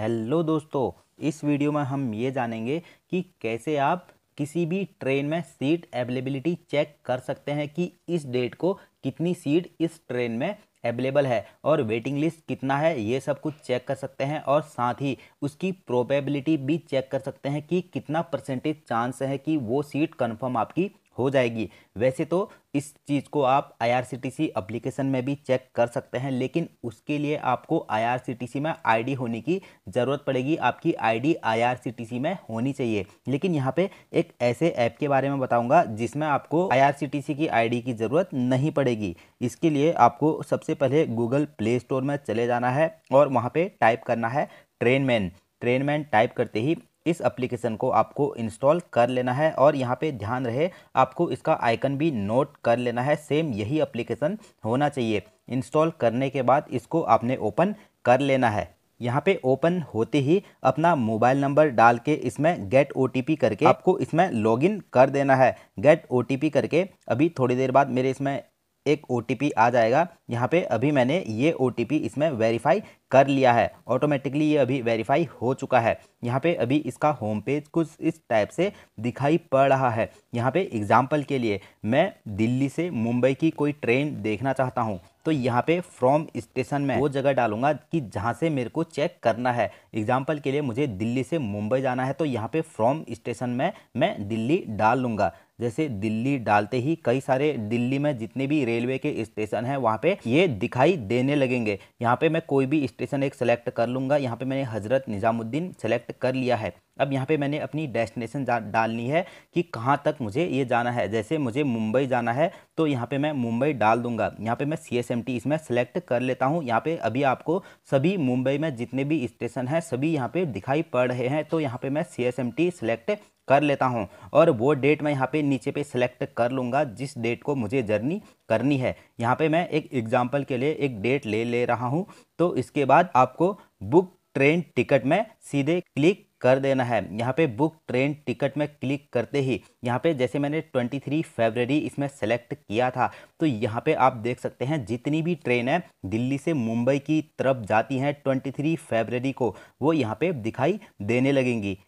hello दोस्तों इस video में हम ये जानेंगे कि कैसे आप किसी भी ट्रेन में सीट अवेलेबिलिटी चेक कर सकते हैं कि इस डेट को कितनी सीट इस ट्रेन में अवेलेबल है और वेटिंग लिस्ट कितना है ये सब कुछ चेक कर सकते हैं और साथ ही उसकी प्रोबेबिलिटी भी चेक कर सकते हैं कि कितना परसेंटेज चांस है कि वो सीट कन्फर्म आपकी हो जाएगी वैसे तो इस चीज़ को आप आईआरसीटीसी एप्लीकेशन में भी चेक कर सकते हैं लेकिन उसके लिए आपको आईआरसीटीसी में आईडी होने की ज़रूरत पड़ेगी आपकी आईडी आईआरसीटीसी में होनी चाहिए लेकिन यहाँ पे एक ऐसे ऐप के बारे में बताऊंगा जिसमें आपको आईआरसीटीसी की आईडी की ज़रूरत नहीं पड़ेगी इसके लिए आपको सबसे पहले गूगल प्ले स्टोर में चले जाना है और वहाँ पर टाइप करना है ट्रेन मैन टाइप करते ही इस एप्लीकेशन को आपको इंस्टॉल कर लेना है और यहाँ पे ध्यान रहे आपको इसका आइकन भी नोट कर लेना है सेम यही एप्लीकेशन होना चाहिए इंस्टॉल करने के बाद इसको आपने ओपन कर लेना है यहाँ पे ओपन होते ही अपना मोबाइल नंबर डाल के इसमें गेट ओ करके आपको इसमें लॉगिन कर देना है गेट ओ करके अभी थोड़ी देर बाद मेरे इसमें एक ओ आ जाएगा यहाँ पे अभी मैंने ये ओ इसमें वेरीफाई कर लिया है ऑटोमेटिकली ये अभी वेरीफाई हो चुका है यहाँ पे अभी इसका होम पेज कुछ इस टाइप से दिखाई पड़ रहा है यहाँ पे एग्ज़ाम्पल के लिए मैं दिल्ली से मुंबई की कोई ट्रेन देखना चाहता हूँ तो यहाँ पे फ्रॉम स्टेशन में वो जगह डालूंगा कि जहाँ से मेरे को चेक करना है एग्जाम्पल के लिए मुझे दिल्ली से मुंबई जाना है तो यहाँ पे फ्रॉम स्टेशन में मैं दिल्ली डाल लूँगा जैसे दिल्ली डालते ही कई सारे दिल्ली में जितने भी रेलवे के स्टेशन हैं वहाँ पे ये दिखाई देने लगेंगे यहाँ पे मैं कोई भी स्टेशन एक सेलेक्ट कर लूँगा यहाँ पे मैंने हज़रत निज़ामुद्दीन सेलेक्ट कर लिया है अब यहाँ पे मैंने अपनी डेस्टिनेशन डालनी है कि कहाँ तक मुझे ये जाना है जैसे मुझे मुंबई जाना है तो यहाँ पे मैं मुंबई डाल दूंगा यहाँ पे मैं सी एस एम टी इसमें सेलेक्ट कर लेता हूँ यहाँ पे अभी आपको सभी मुंबई में जितने भी स्टेशन हैं सभी यहाँ पे दिखाई पड़ रहे हैं तो यहाँ पे मैं C S M T select कर लेता हूँ और वो डेट मैं यहाँ पे नीचे पे सिलेक्ट कर लूँगा जिस डेट को मुझे जर्नी करनी है यहाँ पे मैं एक एग्ज़ाम्पल के लिए एक डेट ले ले रहा हूँ तो इसके बाद आपको बुक ट्रेन टिकट में सीधे क्लिक कर देना है यहाँ पे बुक ट्रेन टिकट में क्लिक करते ही यहाँ पे जैसे मैंने 23 फरवरी इसमें सेलेक्ट किया था तो यहाँ पे आप देख सकते हैं जितनी भी ट्रेन है दिल्ली से मुंबई की तरफ जाती हैं 23 फरवरी को वो यहाँ पे दिखाई देने लगेंगी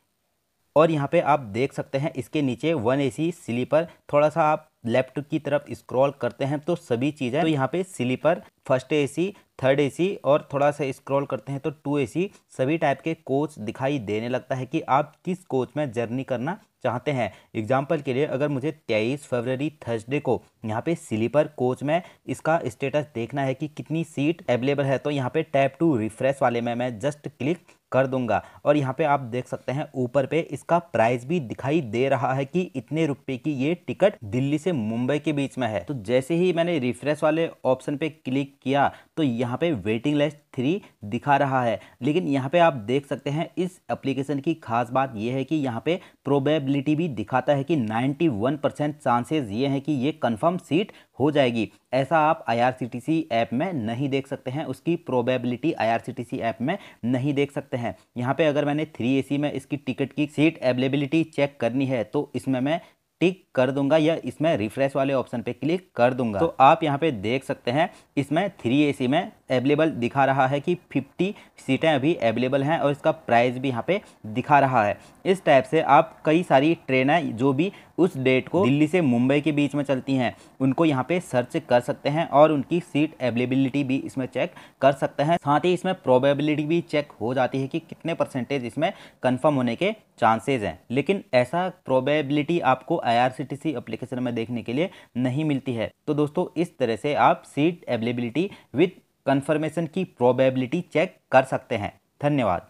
और यहाँ पे आप देख सकते हैं इसके नीचे वन ए स्लीपर थोड़ा सा आप लेफ्ट की तरफ स्क्रॉल करते हैं तो सभी चीज़ें तो यहाँ पे sleeper first AC third AC और थोड़ा सा स्क्रॉल करते हैं तो टू एसी सभी टाइप के कोच दिखाई देने लगता है कि आप किस कोच में जर्नी करना चाहते हैं एग्जाम्पल के लिए अगर मुझे तेईस फरवरी थर्सडे को यहाँ पे स्लीपर कोच में इसका स्टेटस देखना है कि कितनी सीट अवेलेबल है तो यहाँ पे टैप टू रिफ्रेश वाले में मैं जस्ट क्लिक कर दूंगा और यहाँ पे आप देख सकते हैं ऊपर पे इसका प्राइस भी दिखाई दे रहा है कि इतने रुपए की ये टिकट दिल्ली से मुंबई के बीच में है तो जैसे ही मैंने रिफ्रेश वाले ऑप्शन पे क्लिक किया तो यहाँ पे वेटिंग लिस्ट थ्री दिखा रहा है लेकिन यहाँ पे आप देख सकते हैं इस एप्लीकेशन की खास बात यह है कि यहाँ पे प्रोबेबिलिटी भी दिखाता है कि नाइन्टी परसेंट चांसेज ये है कि ये कन्फर्म कंफर्म सीट हो जाएगी ऐसा आप आईआरसीटीसी ऐप में नहीं देख सकते हैं उसकी प्रोबेबिलिटी आईआरसीटीसी ऐप में नहीं देख सकते हैं यहाँ पे अगर मैंने थ्री एसी में इसकी टिकट की सीट अवेलेबिलिटी चेक करनी है तो इसमें मैं टिक कर दूंगा या इसमें रिफ्रेश वाले ऑप्शन पे क्लिक कर दूंगा तो आप यहाँ पे देख सकते हैं इसमें थ्री एसी में अवेलेबल दिखा रहा है कि 50 सीटें अभी अवेलेबल हैं और इसका प्राइस भी यहाँ पे दिखा रहा है इस टाइप से आप कई सारी ट्रेनें जो भी उस डेट को दिल्ली से मुंबई के बीच में चलती हैं उनको यहाँ पे सर्च कर सकते हैं और उनकी सीट अवेलेबिलिटी भी इसमें चेक कर सकते हैं साथ ही इसमें प्रोबेबिलिटी भी चेक हो जाती है कि कितने परसेंटेज इसमें कन्फर्म होने के चांसेज हैं लेकिन ऐसा प्रोबेबिलिटी आपको आई एप्लीकेशन में देखने के लिए नहीं मिलती है तो दोस्तों इस तरह से आप सीट अवेलेबिलिटी विथ कन्फर्मेशन की प्रोबेबिलिटी चेक कर सकते हैं धन्यवाद